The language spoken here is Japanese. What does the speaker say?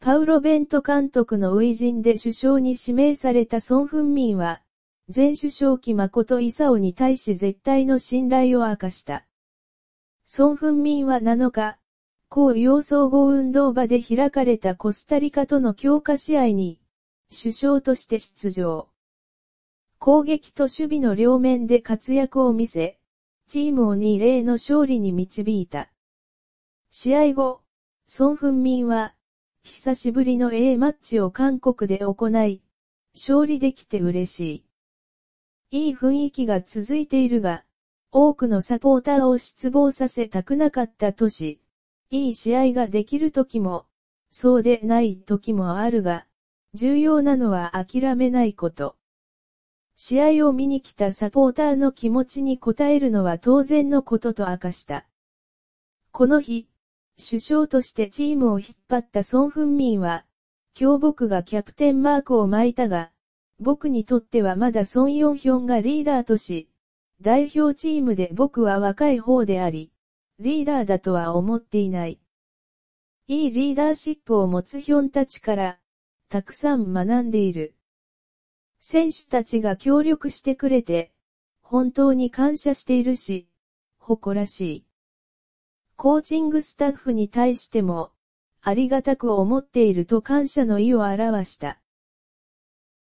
パウロ・ベント監督の初陣で首相に指名されたソン・フンミンは、前首相木誠伊佐に対し絶対の信頼を明かした。ソン・フンミンは7日、高洋総合運動場で開かれたコスタリカとの強化試合に、首相として出場。攻撃と守備の両面で活躍を見せ、チームを2-0の勝利に導いた。試合後、孫ン・民は、久しぶりの A マッチを韓国で行い、勝利できて嬉しい。いい雰囲気が続いているが、多くのサポーターを失望させたくなかった都市。いい試合ができる時も、そうでない時もあるが、重要なのは諦めないこと。試合を見に来たサポーターの気持ちに応えるのは当然のことと明かした。この日、首相としてチームを引っ張ったソン・フンミンは、今日僕がキャプテンマークを巻いたが、僕にとってはまだソン・ヨンヒョンがリーダーとし、代表チームで僕は若い方であり、リーダーだとは思っていない。いいリーダーシップを持つヒョンたちから、たくさん学んでいる。選手たちが協力してくれて、本当に感謝しているし、誇らしい。コーチングスタッフに対しても、ありがたく思っていると感謝の意を表した。